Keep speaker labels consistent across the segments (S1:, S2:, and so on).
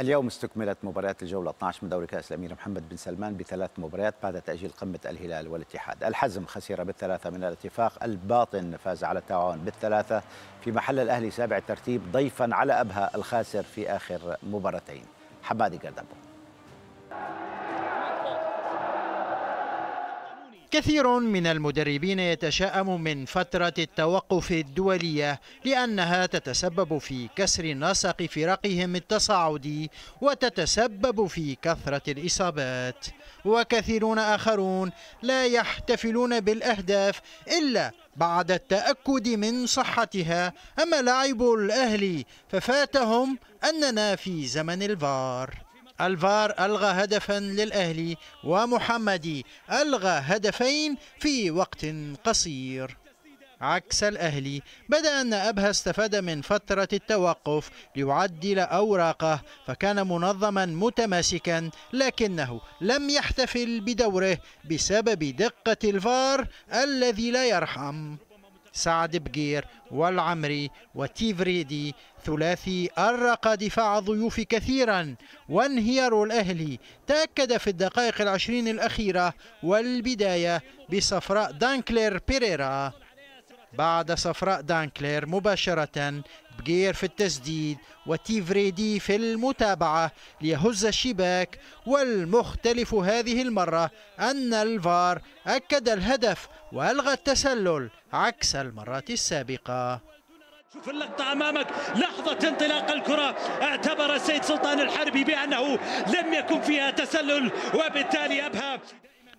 S1: اليوم استكملت مباريات الجولة 12 من دوري كأس الأمير محمد بن سلمان بثلاث مباريات بعد تأجيل قمة الهلال والاتحاد الحزم خسر بالثلاثة من الاتفاق الباطن فاز على التعاون بالثلاثة في محل الأهلي سابع الترتيب ضيفا على أبها الخاسر في آخر
S2: مباراتين حمادي قردبو كثير من المدربين يتشائم من فترة التوقف الدولية لأنها تتسبب في كسر نسق فرقهم التصاعدي وتتسبب في كثرة الإصابات وكثيرون آخرون لا يحتفلون بالأهداف إلا بعد التأكد من صحتها أما لعب الأهلي ففاتهم أننا في زمن الفار الفار ألغى هدفا للأهلي ومحمدي ألغى هدفين في وقت قصير عكس الأهلي بدأ أن أبها استفاد من فترة التوقف ليعدل أوراقه فكان منظما متماسكا لكنه لم يحتفل بدوره بسبب دقة الفار الذي لا يرحم سعد بقير والعمري وتيفريدي ثلاثي أرق دفاع الضيوف كثيرا وانهيار الأهلي تأكد في الدقائق العشرين الأخيرة والبداية بصفراء دانكلير بيريرا بعد صفراء دانكلير مباشرة بجير في التسديد وتيفريدي في المتابعة ليهز الشباك والمختلف هذه المرة أن الفار أكد الهدف وألغى التسلل عكس المرات السابقة
S3: شوف اللقطة أمامك لحظة انطلاق الكرة اعتبر السيد سلطان الحربي بأنه لم يكن فيها تسلل وبالتالي أبهى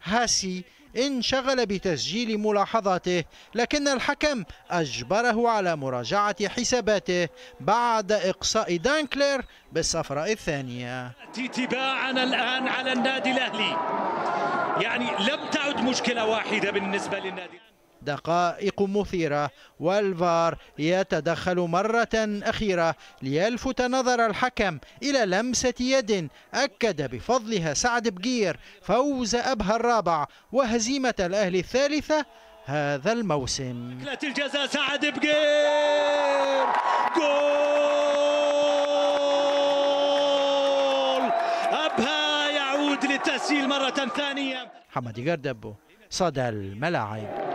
S2: هاسي انشغل بتسجيل ملاحظاته لكن الحكم أجبره على مراجعة حساباته بعد إقصاء دانكلير بالصفراء الثانية
S3: تباعا الآن على النادي الأهلي يعني لم تعد مشكلة واحدة بالنسبة للنادي
S2: دقائق مثيرة والفار يتدخل مرة أخيرة ليلفت نظر الحكم إلى لمسة يد أكد بفضلها سعد بقير فوز أبها الرابع وهزيمة الأهلي الثالثة هذا الموسم
S1: ركلة الجزاء سعد بقير جول أبها يعود للتسجيل مرة ثانية
S2: محمد قردبو صدى الملاعب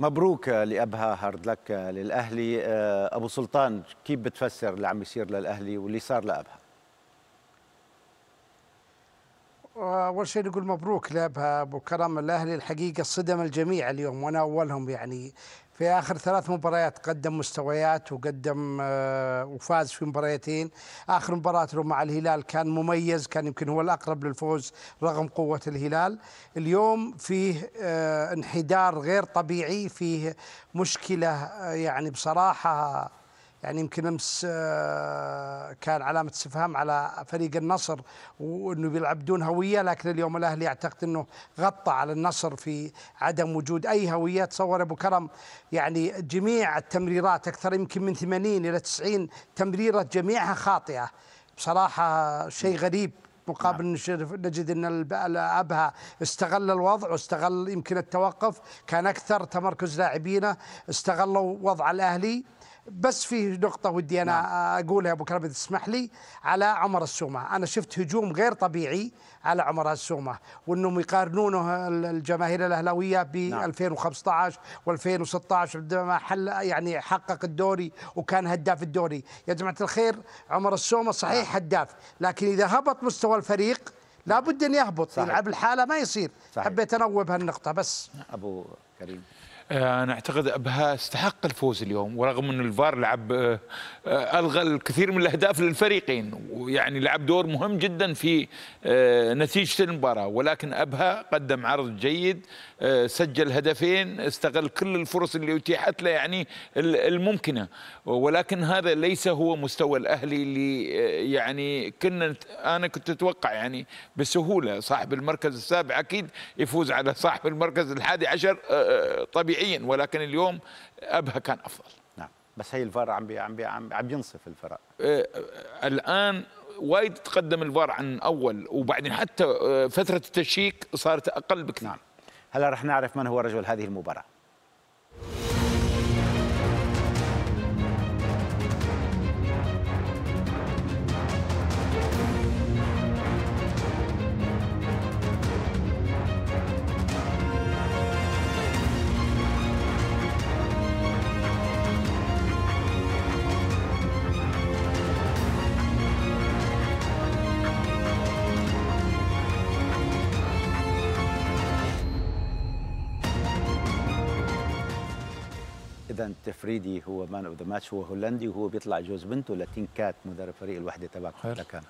S1: مبروك لابها هارد لك للاهلي آه، ابو سلطان كيف بتفسر اللي عم يصير للاهلي واللي صار لابها
S3: آه، اول شيء نقول مبروك لابها ابو كرم الاهلي الحقيقه صدم الجميع اليوم وانا اولهم يعني في اخر ثلاث مباريات قدم مستويات وقدم آه، وفاز في مباريتين اخر مباراه له مع الهلال كان مميز كان يمكن هو الاقرب للفوز رغم قوه الهلال اليوم فيه آه، انحدار غير طبيعي فيه مشكله آه، يعني بصراحه يعني يمكن امس آه، كان علامه استفهام على فريق النصر وانه بيلعب بدون هويه لكن اليوم الاهلي اعتقد انه غطى على النصر في عدم وجود اي هويه تصور ابو كرم يعني جميع التمريرات اكثر يمكن من 80 الى 90 تمريره جميعها خاطئه بصراحه شيء غريب مقابل نعم. نجد ان الابها استغل الوضع واستغل يمكن التوقف كان اكثر تمركز لاعبينه استغلوا وضع الاهلي بس في نقطة ودي أنا نعم. أقولها أبو كرم تسمح لي على عمر السومة أنا شفت هجوم غير طبيعي على عمر السومة وأنهم يقارنونه الجماهير الأهلاوية ب 2015 و2016 عندما حل يعني حقق الدوري وكان هداف الدوري يا جماعة الخير عمر السومة صحيح نعم. هداف لكن إذا هبط مستوى الفريق لابد أن يهبط صحيح. يلعب الحالة ما يصير صحيح. حبيت أنوب هالنقطة بس
S4: أبو كريم آه، انا اعتقد ابها استحق الفوز اليوم ورغم ان الفار لعب آه، آه، الغى الكثير من الاهداف للفريقين ويعني لعب دور مهم جدا في نتيجه المباراه ولكن ابها قدم عرض جيد سجل هدفين استغل كل الفرص اللي اتيحت له يعني الممكنه ولكن هذا ليس هو مستوى الاهلي اللي يعني كنا انا كنت اتوقع يعني بسهوله صاحب المركز السابع اكيد يفوز على صاحب المركز الحادي عشر طبيعي طبيعيا ولكن اليوم ابها كان افضل نعم بس هي الفار عم بي عم بي عم بينصف الفرق آه،, آه الان وايد تقدم الفار عن اول وبعدين حتى آه، فتره التشيك صارت اقل بكثير نعم
S1: هلا رح نعرف من هو رجل هذه المباراه اذا تفريدي هو مان اوف ذا ماتش هو هولندي وهو بيطلع جوز بنته لاتين كات مدرب فريق الوحده تبع كان